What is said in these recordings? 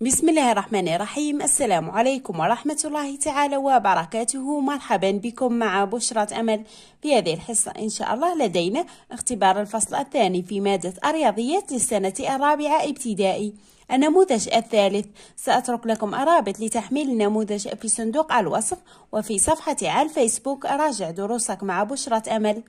بسم الله الرحمن الرحيم السلام عليكم ورحمة الله تعالى وبركاته مرحبا بكم مع بشرة أمل في هذه الحصة إن شاء الله لدينا اختبار الفصل الثاني في مادة الرياضيات للسنة الرابعة ابتدائي النموذج الثالث سأترك لكم أرابط لتحميل النموذج في صندوق الوصف وفي صفحتي على الفيسبوك راجع دروسك مع بشرة أمل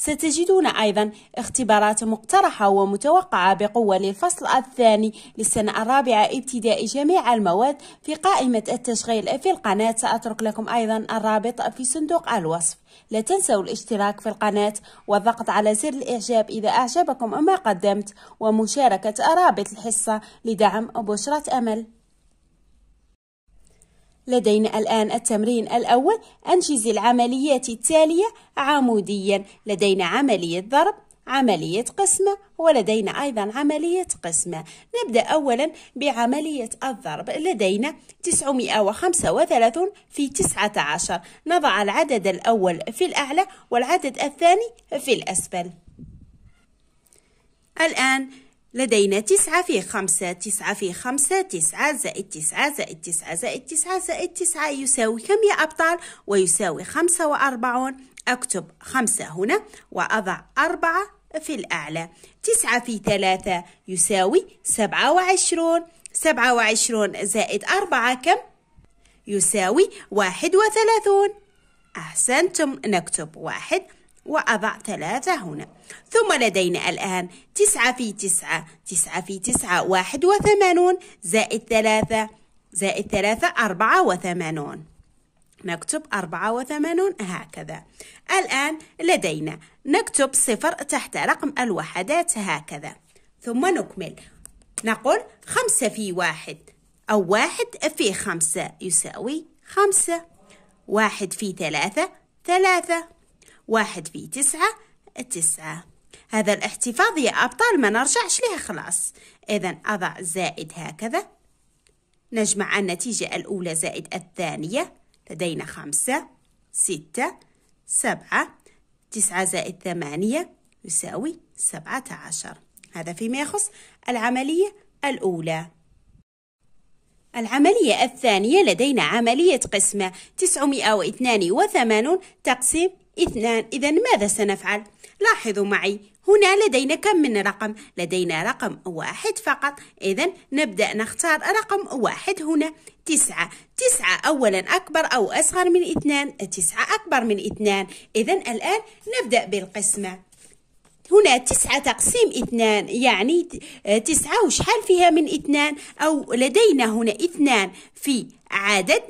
ستجدون أيضا اختبارات مقترحة ومتوقعة بقوة للفصل الثاني للسنة الرابعة ابتداء جميع المواد في قائمة التشغيل في القناة سأترك لكم أيضا الرابط في صندوق الوصف لا تنسوا الاشتراك في القناة والضغط على زر الإعجاب إذا أعجبكم ما قدمت ومشاركة رابط الحصة لدعم بشرة أمل لدينا الآن التمرين الأول أنجز العمليات التالية عموديا لدينا عملية ضرب عملية قسمة ولدينا أيضا عملية قسمة نبدأ أولا بعملية الضرب لدينا 935 في 19 نضع العدد الأول في الأعلى والعدد الثاني في الأسفل الآن لدينا تسعة في خمسة تسعة في خمسة تسعة زائد تسعة زائد تسعة زائد تسعة زائد تسعة يساوي كم يا أبطال؟ ويساوي خمسة وأربعون أكتب خمسة هنا وأضع أربعة في الأعلى تسعة في ثلاثة يساوي سبعة وعشرون سبعة وعشرون زائد أربعة كم؟ يساوي واحد وثلاثون أحسنتم نكتب واحد وأضع ثلاثة هنا ثم لدينا الآن تسعة في تسعة تسعة في تسعة واحد وثمانون زائد ثلاثة زائد ثلاثة أربعة وثمانون نكتب أربعة وثمانون هكذا الآن لدينا نكتب صفر تحت رقم الوحدات هكذا ثم نكمل نقول خمسة في واحد أو واحد في خمسة يساوي خمسة واحد في ثلاثة ثلاثة واحد في تسعة تسعة هذا الاحتفاظ يا أبطال ما نرجعش ليه خلاص إذا أضع زائد هكذا نجمع النتيجة الأولى زائد الثانية لدينا خمسة ستة سبعة تسعة زائد ثمانية يساوي سبعة عشر هذا فيما يخص العملية الأولى العملية الثانية لدينا عملية قسمة وثمانون تقسيم اثنان إذا ماذا سنفعل؟ لاحظوا معي هنا لدينا كم من رقم؟ لدينا رقم واحد فقط إذا نبدأ نختار رقم واحد هنا تسعة تسعة أولا أكبر أو أصغر من اثنان تسعة أكبر من اثنان إذا الآن نبدأ بالقسمة هنا تسعة تقسيم اثنان يعني تسعة وشحال فيها من اثنان أو لدينا هنا اثنان في عدد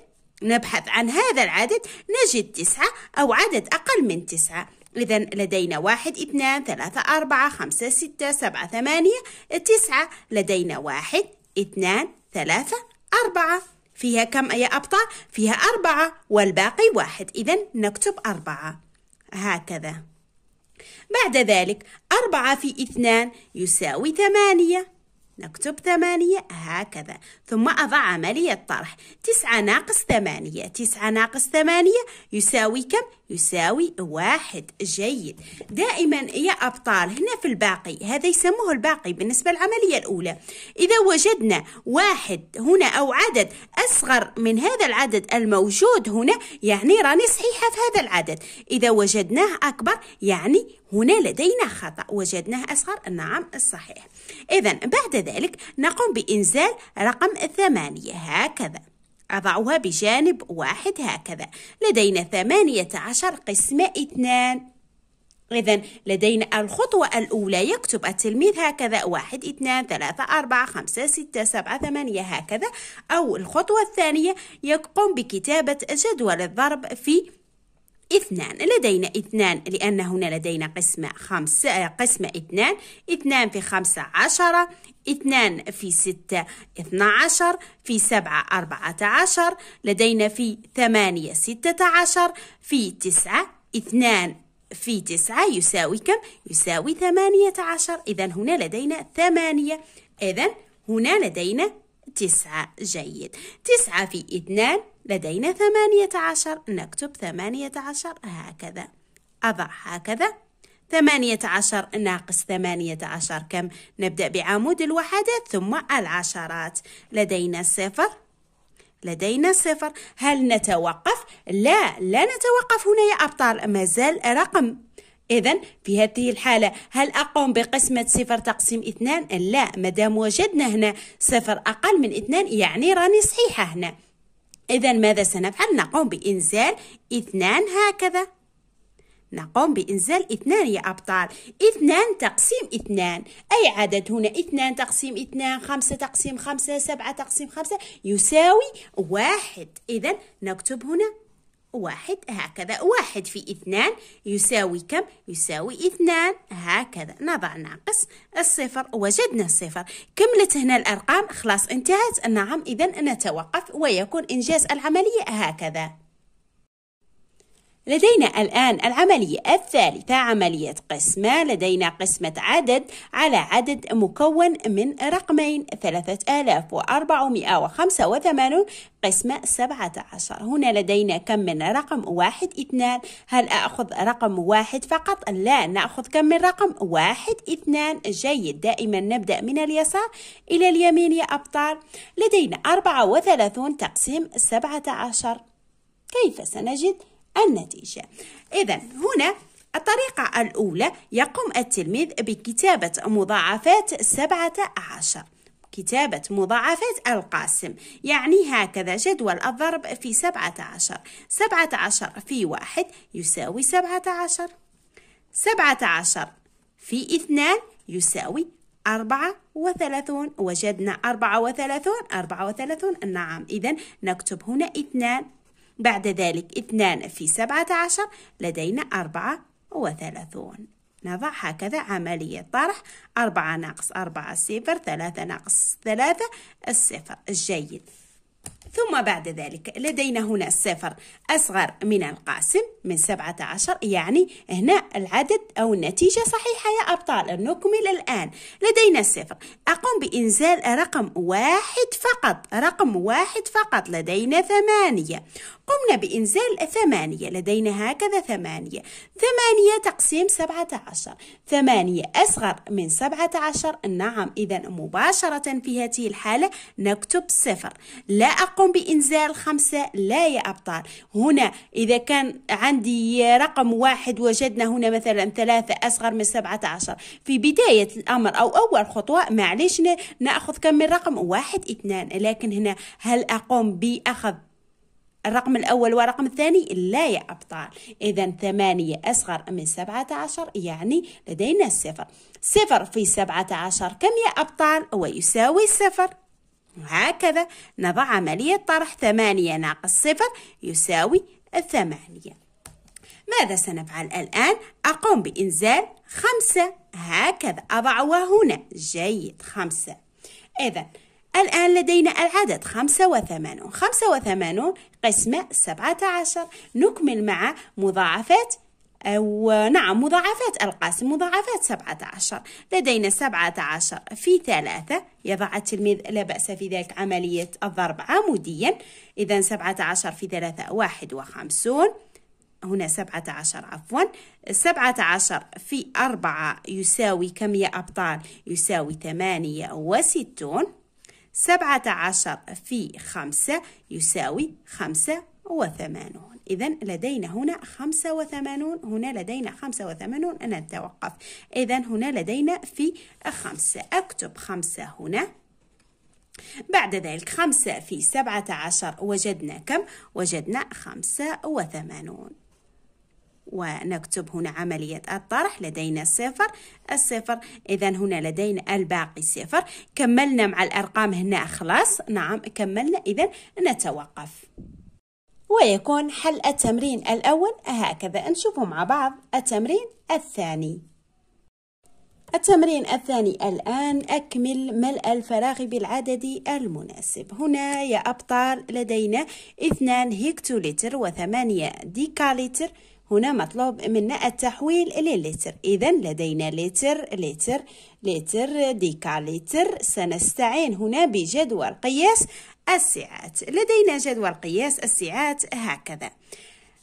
نبحث عن هذا العدد نجد تسعة أو عدد أقل من تسعة إذا لدينا واحد اثنان ثلاثة أربعة خمسة ستة سبعة ثمانية تسعة لدينا واحد اثنان ثلاثة أربعة فيها كم يا أبطأ؟ فيها أربعة والباقي واحد إذا نكتب أربعة هكذا بعد ذلك أربعة في اثنان يساوي ثمانية نكتب ثمانية هكذا ثم أضع عملية طرح تسعة ناقص ثمانية تسعة ناقص ثمانية يساوي كم؟ يساوي واحد جيد دائما يا أبطال هنا في الباقي هذا يسموه الباقي بالنسبة للعملية الأولى إذا وجدنا واحد هنا أو عدد أصغر من هذا العدد الموجود هنا يعني راني صحيحة في هذا العدد إذا وجدناه أكبر يعني هنا لدينا خطأ وجدناه أصغر نعم الصحيح إذا بعد ذلك نقوم بإنزال رقم ثمانية هكذا أضعها بجانب واحد هكذا لدينا ثمانية عشر قسمة اثنان إذا لدينا الخطوة الأولى يكتب التلميذ هكذا واحد اثنان ثلاثة أربعة خمسة ستة سبعة ثمانية هكذا أو الخطوة الثانية يقوم بكتابة جدول الضرب في اثنان لدينا اثنان لأن هنا لدينا قسمة خمسة آه، قسمة اثنان اثنان في خمسة عشرة اثنان في ستة اثنى عشر في سبعة أربعة عشر لدينا في ثمانية ستة عشر في تسعة اثنان في تسعة يساوي كم؟ يساوي ثمانية عشر إذا هنا لدينا ثمانية إذا هنا لدينا تسعة جيد تسعة في اثنان لدينا ثمانية عشر نكتب ثمانية عشر هكذا أضع هكذا ثمانية عشر ناقص ثمانية عشر كم؟ نبدأ بعمود الوحدات ثم العشرات لدينا صفر لدينا صفر هل نتوقف؟ لا لا نتوقف هنا يا أبطال مازال رقم إذا في هذه الحالة هل أقوم بقسمة صفر تقسيم اثنان؟ لا مدام وجدنا هنا صفر أقل من اثنان يعني راني صحيحة هنا إذا ماذا سنفعل؟ نقوم بإنزال اثنان هكذا نقوم بإنزال اثنان يا أبطال اثنان تقسيم اثنان أي عدد هنا اثنان تقسيم اثنان خمسة تقسيم خمسة سبعة تقسيم خمسة يساوي واحد إذا نكتب هنا واحد هكذا واحد في اثنان يساوي كم؟ يساوي اثنان هكذا نضع ناقص الصفر وجدنا الصفر كملت هنا الأرقام خلاص انتهت نعم إذا نتوقف ويكون إنجاز العملية هكذا لدينا الآن العملية الثالثة عملية قسمة لدينا قسمة عدد على عدد مكون من رقمين 3485 قسمة 17 هنا لدينا كم من رقم واحد اثنان هل أخذ رقم واحد فقط؟ لا نأخذ كم من رقم واحد اثنان جيد دائما نبدأ من اليسار إلى اليمين يا أبطال لدينا 34 تقسيم 17 كيف سنجد النتيجة إذا هنا الطريقة الأولى يقوم التلميذ بكتابة مضاعفات سبعة عشر كتابة مضاعفات القاسم يعني هكذا جدول الضرب في سبعة عشر سبعة عشر في واحد يساوي سبعة عشر سبعة عشر في اثنان يساوي أربعة وثلاثون وجدنا أربعة وثلاثون أربعة وثلاثون نعم إذا نكتب هنا اثنان بعد ذلك اثنان في سبعة عشر لدينا أربعة وثلاثون نضع هكذا عملية طرح أربعة ناقص أربعة صفر ثلاثة ناقص ثلاثة الصفر جيد ثم بعد ذلك لدينا هنا صفر أصغر من القاسم من 17 يعني هنا العدد أو النتيجة صحيحة يا أبطال نكمل الآن لدينا صفر أقوم بإنزال رقم واحد فقط رقم واحد فقط لدينا ثمانية قمنا بإنزال ثمانية لدينا هكذا ثمانية ثمانية تقسيم سبعة عشر ثمانية أصغر من سبعة عشر نعم إذا مباشرة في هذه الحالة نكتب صفر لا أقوم نقوم بإنزال خمسة لا يا أبطال هنا إذا كان عندي رقم واحد وجدنا هنا مثلا ثلاثة أصغر من سبعة عشر في بداية الأمر أو أول خطوة معليش نأخذ كم من رقم واحد اثنان لكن هنا هل أقوم بأخذ الرقم الأول والرقم الثاني لا يا أبطال إذا ثمانية أصغر من سبعة عشر يعني لدينا صفر صفر في سبعة عشر كم يا أبطال ويساوي صفر وهكذا نضع عملية طرح ثمانية ناقص صفر يساوي الثمانية ماذا سنفعل الآن؟ أقوم بإنزال خمسة هكذا أضعها هنا جيد خمسة إذا الآن لدينا العدد خمسة وثمانون خمسة وثمانون قسمة سبعة عشر نكمل مع مضاعفات أو نعم مضاعفات القاسم مضاعفات سبعة عشر لدينا سبعة عشر في ثلاثة يضع التلميذ لا بأس في ذلك عملية الضرب عموديا إذا سبعة عشر في ثلاثة واحد وخمسون هنا سبعة عشر عفوا سبعة عشر في أربعة يساوي كم يا أبطال يساوي ثمانية وستون سبعة عشر في خمسة يساوي خمسة وثمانون إذا لدينا هنا 85 هنا لدينا 85 أنا أتوقف إذا هنا لدينا في خمسة أكتب خمسة هنا بعد ذلك خمسة في سبعة عشر وجدنا كم؟ وجدنا خمسة وثمانون ونكتب هنا عملية الطرح لدينا صفر الصفر إذا هنا لدينا الباقي صفر كملنا مع الأرقام هنا خلاص نعم كملنا إذا نتوقف ويكون حل التمرين الأول هكذا نشوفه مع بعض التمرين الثاني التمرين الثاني الآن أكمل ملء الفراغ بالعدد المناسب هنا يا أبطال لدينا 2 هكتوليتر و8 ديكاليتر هنا مطلوب منا التحويل للتر إذا لدينا لتر لتر لتر ديكاليتر سنستعين هنا بجدول قياس السعات لدينا جدول قياس السعات هكذا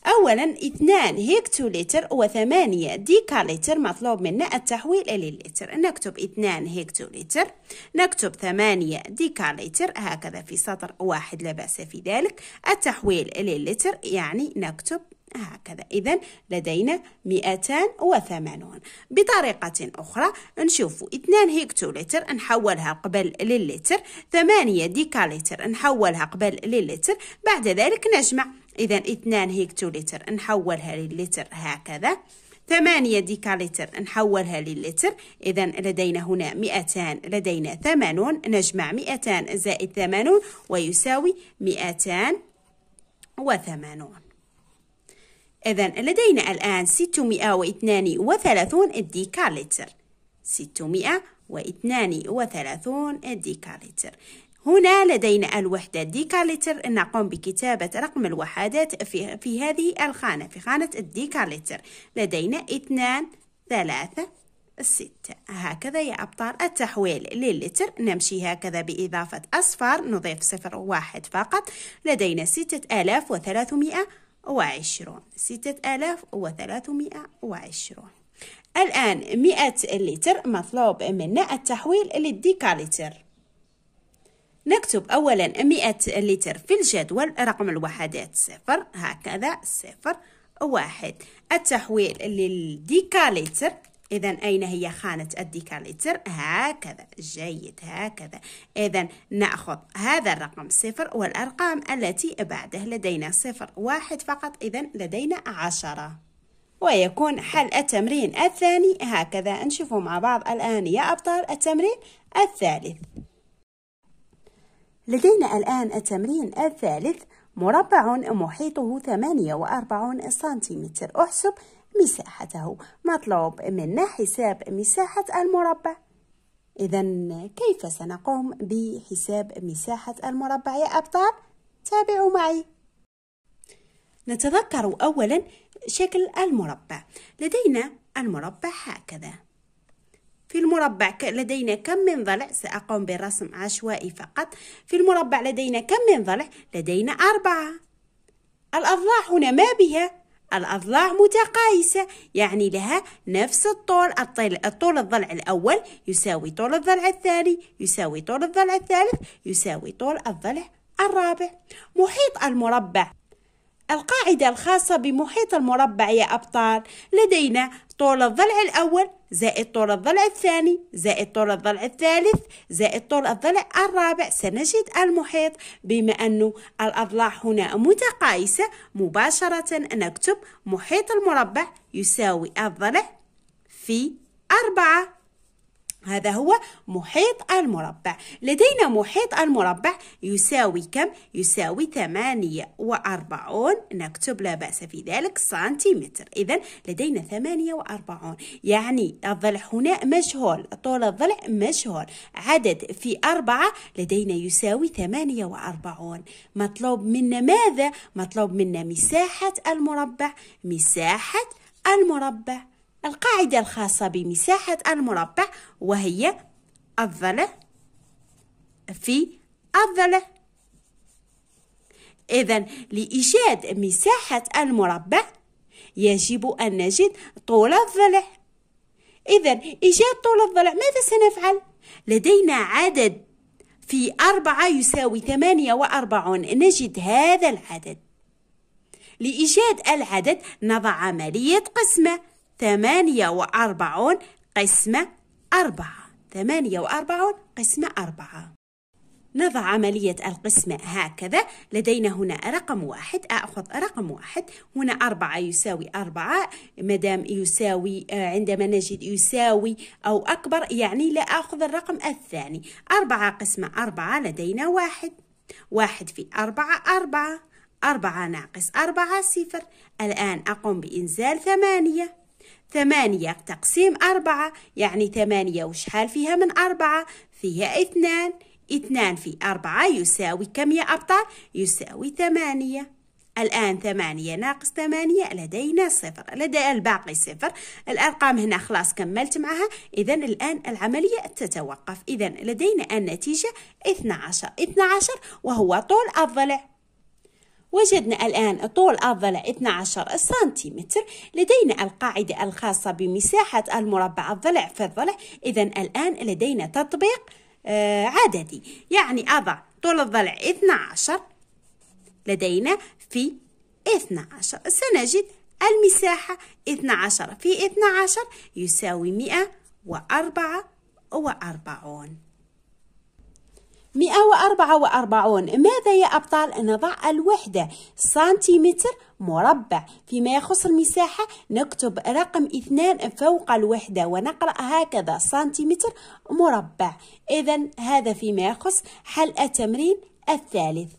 أولا اثنان هكتوليتر وثمانية ديكاليتر مطلوب منا التحويل إلى اللتر نكتب اثنان هكتوليتر نكتب ثمانية ديكاليتر هكذا في سطر واحد لا بأس في ذلك التحويل إلى اللتر يعني نكتب هكذا إذا لدينا 280 بطريقة أخرى نشوف 2 هكتولتر نحولها قبل للتر 8 ديكاليتر نحولها قبل للتر بعد ذلك نجمع إذا 2 هكتولتر نحولها للتر هكذا 8 ديكاليتر نحولها للتر إذا لدينا هنا 200 لدينا 80 نجمع 200 زائد 80 ويساوي 280 إذا لدينا الآن 632 ديكاليتر 632 ديكاليتر هنا لدينا الوحدة ديكاليتر نقوم بكتابة رقم الوحدات في, في هذه الخانة في خانة الديكاليتر لدينا 2 ثلاثة ستة هكذا يا أبطال التحويل للتر نمشي هكذا بإضافة أصفار نضيف صفر واحد فقط لدينا ستة آلاف وثلاثمائة وعشرون ستة آلاف وثلاثمائة وعشرون الآن مئة لتر مطلوب منا التحويل للديكاليتر نكتب أولا مئة لتر في الجدول رقم الوحدات صفر هكذا صفر واحد التحويل للديكاليتر إذا أين هي خانة الديكاليتر؟ هكذا جيد هكذا إذا نأخذ هذا الرقم صفر والأرقام التي بعده لدينا صفر واحد فقط إذا لدينا عشرة ويكون حل التمرين الثاني هكذا نشوفه مع بعض الآن يا أبطال التمرين الثالث لدينا الآن التمرين الثالث مربع محيطه ثمانية وأربعون سنتيمتر احسب مساحته مطلوب منا حساب مساحة المربع إذا كيف سنقوم بحساب مساحة المربع يا أبطال؟ تابعوا معي نتذكر أولا شكل المربع لدينا المربع هكذا في المربع لدينا كم من ضلع سأقوم بالرسم عشوائي فقط في المربع لدينا كم من ضلع لدينا أربعة الأضلاع هنا ما بها الأضلاع متقايسة يعني لها نفس الطول طول الضلع الأول يساوي طول الضلع الثاني يساوي طول الضلع الثالث يساوي طول الضلع الرابع محيط المربع القاعدة الخاصة بمحيط المربع يا أبطال لدينا طول الضلع الأول زائد طول الضلع الثاني زائد طول الضلع الثالث زائد طول الضلع الرابع سنجد المحيط بما أن الأضلاع هنا متقايسة مباشرة نكتب محيط المربع يساوي الضلع في أربعة هذا هو محيط المربع لدينا محيط المربع يساوي كم؟ يساوي 48 نكتب لا بأس في ذلك سنتيمتر إذا لدينا 48 يعني الضلع هنا مجهول طول الضلع مجهول عدد في أربعة لدينا يساوي 48 مطلوب منا ماذا؟ مطلوب منا مساحة المربع مساحة المربع القاعدة الخاصة بمساحة المربع وهي الضلع في الضلع إذا لإيجاد مساحة المربع يجب أن نجد طول الضلع إذا إيجاد طول الضلع ماذا سنفعل؟ لدينا عدد في أربعة يساوي ثمانية وأربعون نجد هذا العدد لإيجاد العدد نضع عملية قسمة ثمانية وأربعون قسمة أربعة ثمانية وأربعون قسمة أربعة نضع عملية القسم هكذا لدينا هنا رقم واحد أخذ رقم واحد هنا أربعة يساوي أربعة مدام يساوي آه، عندما نجد يساوي أو أكبر يعني لا أخذ الرقم الثاني أربعة قسمة أربعة لدينا واحد واحد في أربعة أربعة أربعة ناقص أربعة صفر الآن أقوم بإنزال ثمانية ثمانية تقسيم أربعة يعني ثمانية وشحال فيها من أربعة فيها اثنان اثنان في أربعة يساوي كم يا أبطال يساوي ثمانية الآن ثمانية ناقص ثمانية لدينا صفر لدي الباقي صفر الأرقام هنا خلاص كملت معها إذا الآن العملية تتوقف إذا لدينا النتيجة 12 12 وهو طول الضلع وجدنا الآن طول الضلع 12 سنتيمتر لدينا القاعدة الخاصة بمساحة المربع الضلع في الضلع إذا الآن لدينا تطبيق آه، عددي يعني أضع طول الضلع 12 لدينا في 12 سنجد المساحة 12 في 12 يساوي 144 144 ماذا يا أبطال؟ نضع الوحدة سنتيمتر مربع فيما يخص المساحة نكتب رقم اثنان فوق الوحدة ونقرأ هكذا سنتيمتر مربع إذا هذا فيما يخص حل التمرين الثالث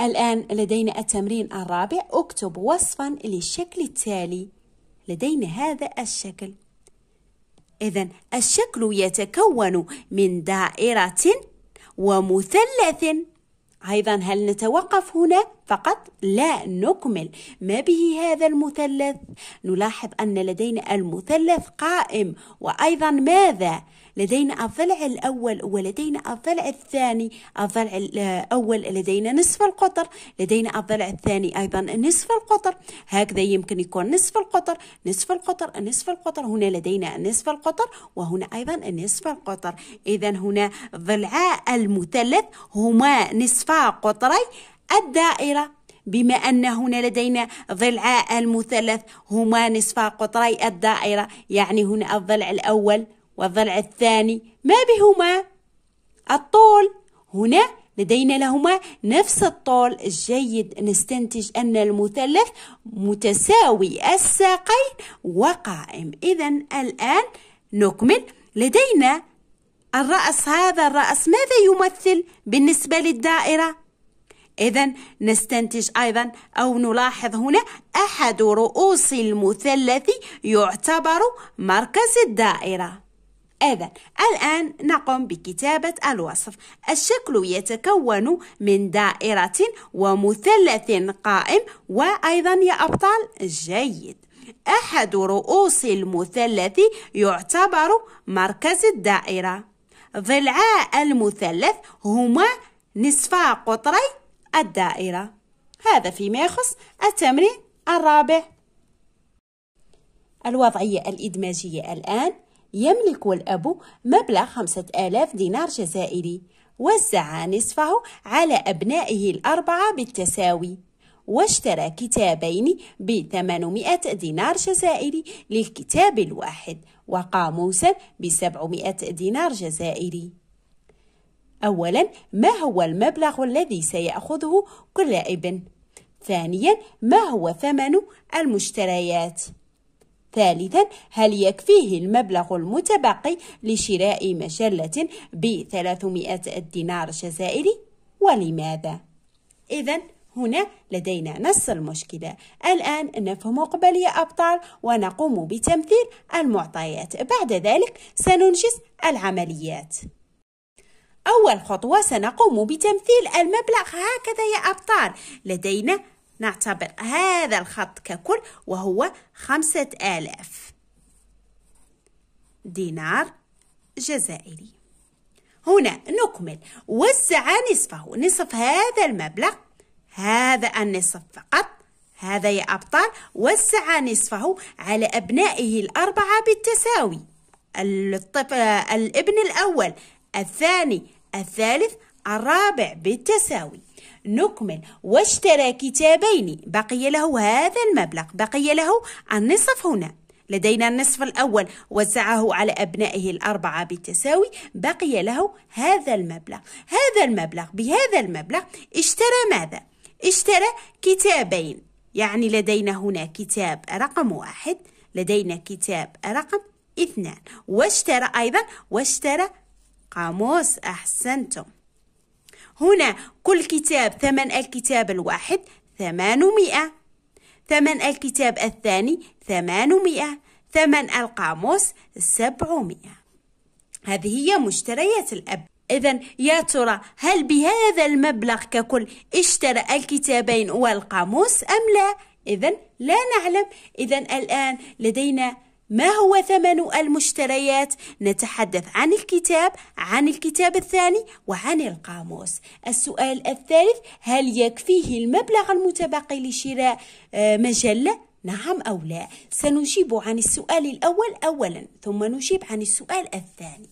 الآن لدينا التمرين الرابع اكتب وصفا للشكل التالي لدينا هذا الشكل إذا الشكل يتكون من دائرة ومثلث أيضا هل نتوقف هنا؟ فقط لا نكمل ما به هذا المثلث نلاحظ أن لدينا المثلث قائم وأيضا ماذا لدينا الضلع الأول ولدينا الضلع الثاني الضلع الأول لدينا نصف القطر لدينا الضلع الثاني أيضا نصف القطر هكذا يمكن يكون نصف القطر نصف القطر نصف القطر هنا لدينا نصف القطر وهنا أيضا نصف القطر إذا هنا ضلعا المثلث هما نصفا قطري الدائرة بما أن هنا لدينا ضلعاء المثلث هما نصف قطري الدائرة يعني هنا الضلع الأول والضلع الثاني ما بهما الطول هنا لدينا لهما نفس الطول الجيد نستنتج أن المثلث متساوي الساقين وقائم إذا الآن نكمل لدينا الرأس هذا الرأس ماذا يمثل بالنسبة للدائرة؟ إذا نستنتج أيضا أو نلاحظ هنا أحد رؤوس المثلث يعتبر مركز الدائرة إذا الآن نقوم بكتابة الوصف الشكل يتكون من دائرة ومثلث قائم وأيضا يا أبطال جيد أحد رؤوس المثلث يعتبر مركز الدائرة ضلعاء المثلث هما نصفا قطري الدائرة هذا فيما يخص التمرين الرابع الوضعية الإدماجية الآن يملك الأب مبلغ خمسة آلاف دينار جزائري وزع نصفه على أبنائه الأربعة بالتساوي واشترى كتابين ب 800 دينار جزائري للكتاب الواحد وقاموسا ب 700 دينار جزائري أولا ما هو المبلغ الذي سيأخذه كل ابن؟ ثانيا ما هو ثمن المشتريات؟ ثالثا هل يكفيه المبلغ المتبقي لشراء مجلة ب 300 دينار جزائري؟ ولماذا؟ إذا هنا لدينا نص المشكلة الآن نفهم يا أبطال ونقوم بتمثيل المعطيات بعد ذلك سننجز العمليات أول خطوة سنقوم بتمثيل المبلغ هكذا يا أبطال لدينا نعتبر هذا الخط ككل وهو خمسة آلاف دينار جزائري هنا نكمل وزع نصفه نصف هذا المبلغ هذا النصف فقط هذا يا أبطال وزع نصفه على أبنائه الأربعة بالتساوي الطفل آه، الابن الأول الثاني الثالث الرابع بالتساوي نكمل واشترى كتابين بقي له هذا المبلغ بقي له النصف هنا لدينا النصف الأول وزعه على أبنائه الأربعة بالتساوي بقي له هذا المبلغ هذا المبلغ بهذا المبلغ اشترى ماذا؟ اشترى كتابين يعني لدينا هنا كتاب رقم واحد لدينا كتاب رقم اثنان واشترى أيضا واشترى قاموس أحسنتم هنا كل كتاب ثمن الكتاب الواحد ثمانمائة ثمن الكتاب الثاني ثمانمائة ثمن القاموس سبعمائة هذه هي مشتريات الأب إذا يا ترى هل بهذا المبلغ ككل اشترى الكتابين والقاموس أم لا؟ إذا لا نعلم إذا الآن لدينا ما هو ثمن المشتريات نتحدث عن الكتاب عن الكتاب الثاني وعن القاموس السؤال الثالث هل يكفيه المبلغ المتبقي لشراء آه، مجله نعم أو لا سنجيب عن السؤال الأول أولا ثم نجيب عن السؤال الثاني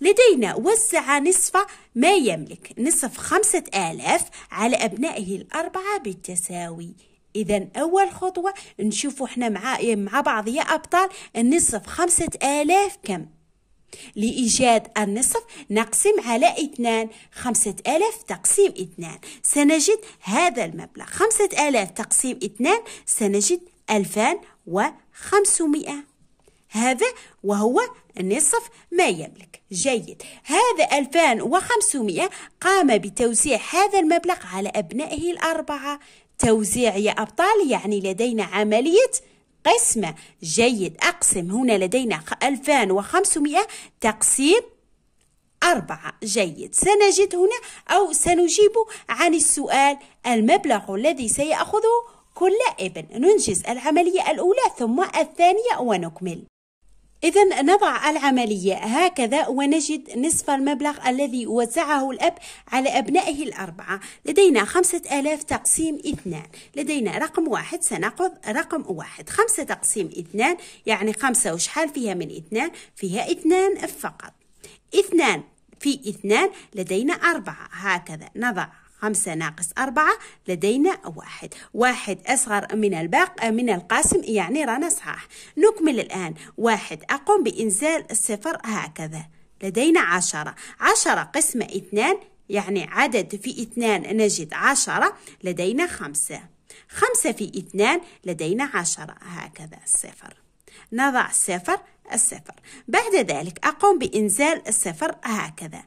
لدينا وزع نصف ما يملك نصف خمسة آلاف على أبنائه الأربعة بالتساوي اذا اول خطوه نشوفوا احنا مع مع بعض يا ابطال النصف خمسة آلاف كم لإيجاد النصف نقسم على اثنان خمسة آلاف تقسيم اثنان سنجد هذا المبلغ خمسة آلاف تقسيم اثنان سنجد ألفان وخمسمائة هذا وهو نصف ما يملك جيد هذا 2500 قام بتوزيع هذا المبلغ على أبنائه الأربعة توزيع يا أبطال يعني لدينا عملية قسمة جيد أقسم هنا لدينا 2500 تقسيم أربعة جيد سنجد هنا أو سنجيب عن السؤال المبلغ الذي سيأخذه كل ابن ننجز العملية الأولى ثم الثانية ونكمل إذا نضع العملية هكذا ونجد نصف المبلغ الذي وزعه الأب على أبنائه الأربعة لدينا خمسة آلاف تقسيم اثنان لدينا رقم واحد سنقض رقم واحد خمسة تقسيم اثنان يعني خمسة وشحال فيها من اثنان فيها اثنان فقط اثنان في اثنان لدينا أربعة هكذا نضع خمسة ناقص أربعة لدينا واحد واحد أصغر من الباق آه، من القاسم يعني رانا صحاح نكمل الآن واحد أقوم بإنزال الصفر هكذا لدينا عشرة عشرة قسمة اثنان يعني عدد في اثنان نجد عشرة لدينا خمسة خمسة في اثنان لدينا عشرة هكذا صفر نضع صفر الصفر بعد ذلك أقوم بإنزال الصفر هكذا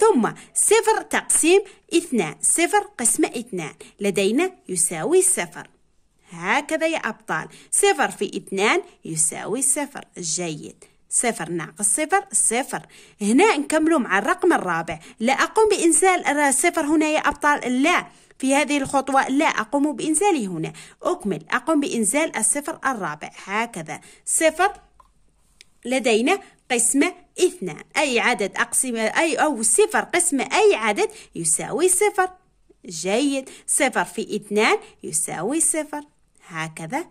ثم صفر تقسيم اثنان صفر قسمة اثنان لدينا يساوي صفر هكذا يا أبطال صفر في اثنان يساوي صفر جيد صفر ناقص صفر صفر هنا نكمل مع الرقم الرابع لا أقوم بإنزال صفر هنا يا أبطال لا في هذه الخطوة لا أقوم بإنزاله هنا أكمل أقوم بإنزال الصفر الرابع هكذا صفر لدينا قسمة اثنان أي عدد أقسم أي أو صفر قسم أي عدد يساوي صفر جيد صفر في اثنان يساوي صفر هكذا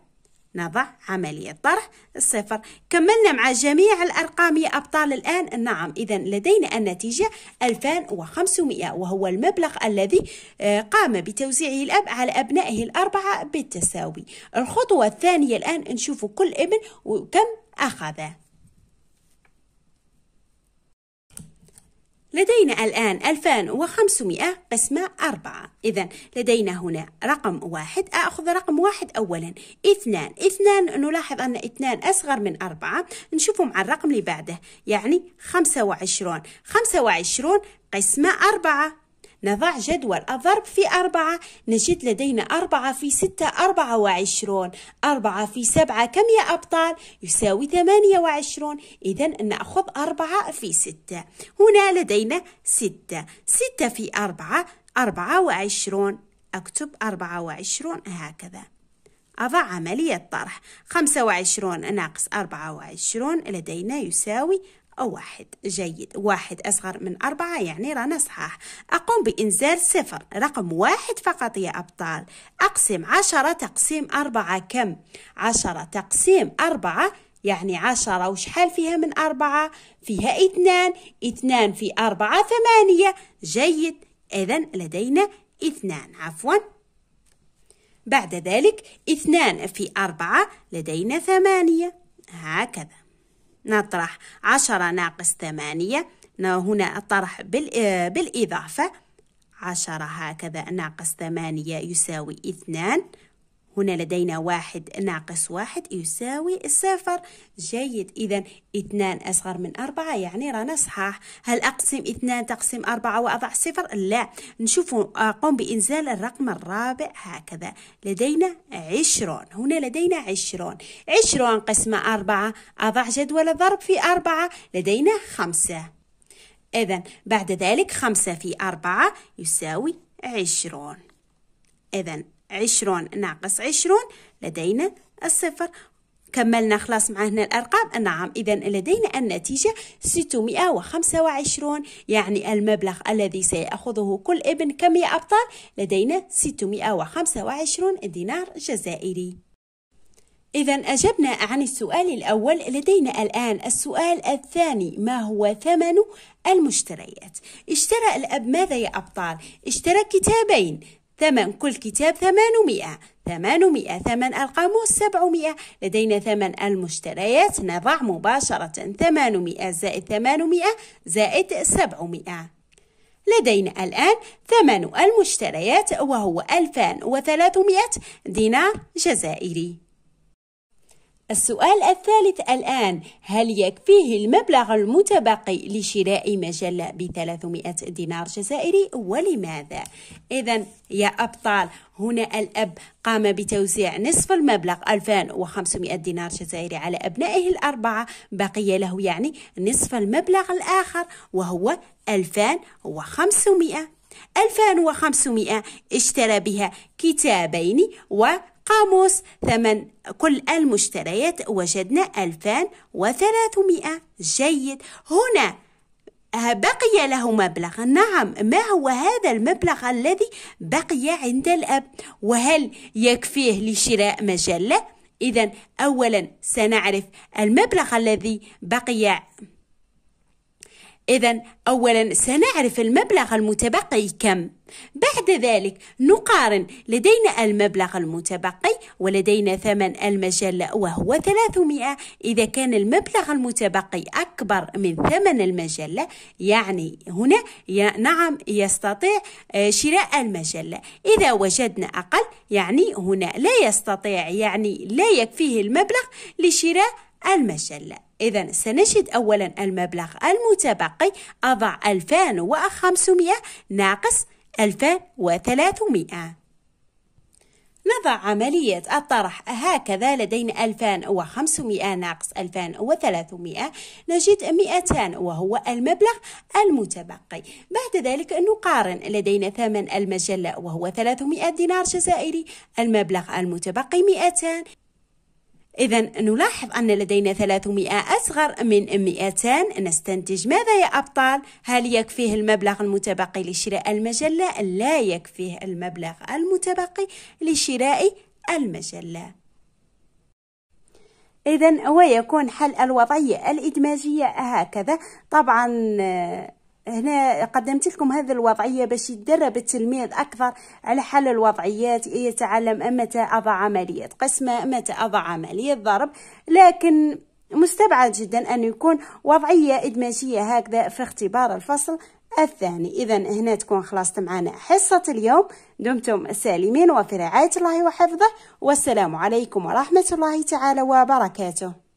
نضع عملية طرح الصفر كملنا مع جميع الأرقام يا أبطال الآن نعم إذا لدينا النتيجة 2500 وهو المبلغ الذي آه، قام بتوزيعه الأب على أبنائه الأربعة بالتساوي الخطوة الثانية الآن نشوف كل ابن وكم أخذه لدينا الآن 2500 قسمة 4 إذا لدينا هنا رقم واحد أخذ رقم واحد أولا اثنان اثنان نلاحظ أن اثنان أصغر من أربعة نشوفه مع الرقم اللي بعده يعني 25 25 قسمة 4 نضع جدول الضرب في أربعة نجد لدينا أربعة في ستة أربعة وعشرون أربعة في سبعة كم يا أبطال؟ يساوي ثمانية وعشرون إذا نأخذ أربعة في ستة هنا لدينا ستة ستة في أربعة أربعة وعشرون أكتب أربعة وعشرون هكذا أضع عملية طرح خمسة وعشرون ناقص أربعة وعشرون لدينا يساوي واحد جيد واحد أصغر من أربعة يعني رانا صحاح أقوم بإنزال صفر رقم واحد فقط يا أبطال أقسم عشرة تقسيم أربعة كم عشرة تقسيم أربعة يعني عشرة وشحال فيها من أربعة فيها اثنان اثنان في أربعة ثمانية جيد إذا لدينا اثنان عفوا بعد ذلك اثنان في أربعة لدينا ثمانية هكذا نطرح عشرة ناقص ثمانية هنا الطرح آه، بالإضافة عشرة هكذا ناقص ثمانية يساوي اثنان هنا لدينا واحد ناقص واحد يساوي الصفر جيد إذا اثنان أصغر من أربعة يعني رانا صحاح هل أقسم اثنان تقسيم أربعة وأضع صفر؟ لا نشوف أقوم بإنزال الرقم الرابع هكذا لدينا عشرون هنا لدينا عشرون عشرون قسمة أربعة أضع جدول الضرب في أربعة لدينا خمسة إذا بعد ذلك خمسة في أربعة يساوي عشرون إذا عشرون ناقص عشرون لدينا الصفر كملنا خلاص مع هنا الأرقام نعم إذا لدينا النتيجة 625 يعني المبلغ الذي سيأخذه كل ابن كم يا أبطال لدينا 625 دينار جزائري إذا أجبنا عن السؤال الأول لدينا الآن السؤال الثاني ما هو ثمن المشتريات اشترى الأب ماذا يا أبطال اشترى كتابين ثمن كل كتاب 800 800 ثمن القاموس 700 لدينا ثمن المشتريات نضع مباشرة 800 زائد 800 زائد 700 لدينا الآن ثمن المشتريات وهو 2300 دينار جزائري السؤال الثالث الآن هل يكفيه المبلغ المتبقي لشراء مجلة ب 300 دينار جزائري ولماذا؟ إذا يا أبطال هنا الأب قام بتوزيع نصف المبلغ 2500 دينار جزائري على أبنائه الأربعة بقي له يعني نصف المبلغ الآخر وهو 2500 2500 اشترى بها كتابين و قاموس ثمن كل المشتريات وجدنا 2300 جيد هنا آه، بقي له مبلغ نعم ما هو هذا المبلغ الذي بقي عند الأب وهل يكفيه لشراء مجلة إذا أولا سنعرف المبلغ الذي بقي إذا أولا سنعرف المبلغ المتبقي كم بعد ذلك نقارن لدينا المبلغ المتبقي ولدينا ثمن المجلة وهو 300 إذا كان المبلغ المتبقي أكبر من ثمن المجلة يعني هنا نعم يستطيع آه، شراء المجلة إذا وجدنا أقل يعني هنا لا يستطيع يعني لا يكفيه المبلغ لشراء المجلة إذا سنجد أولا المبلغ المتبقي أضع 2500 ناقص 2300 نضع عملية الطرح هكذا لدينا 2500 ناقص 2300 نجد 200 وهو المبلغ المتبقي بعد ذلك نقارن لدينا ثمن المجلة وهو 300 دينار جزائري المبلغ المتبقي 200 إذا نلاحظ أن لدينا 300 أصغر من 200 نستنتج ماذا يا أبطال؟ هل يكفيه المبلغ المتبقي لشراء المجلة؟ لا يكفيه المبلغ المتبقي لشراء المجلة إذا ويكون حل الوضعية الإدماجية هكذا طبعا هنا قدمت لكم هذه الوضعية باش يتدرب التلميذ أكثر على حل الوضعيات يتعلم أمتى أضع عملية قسمة أمتى أضع عملية ضرب لكن مستبعد جدا أن يكون وضعية إدماجية هكذا في اختبار الفصل الثاني إذا هنا تكون خلصت معنا حصة اليوم دمتم سالمين وفي رعاية الله وحفظه والسلام عليكم ورحمة الله تعالى وبركاته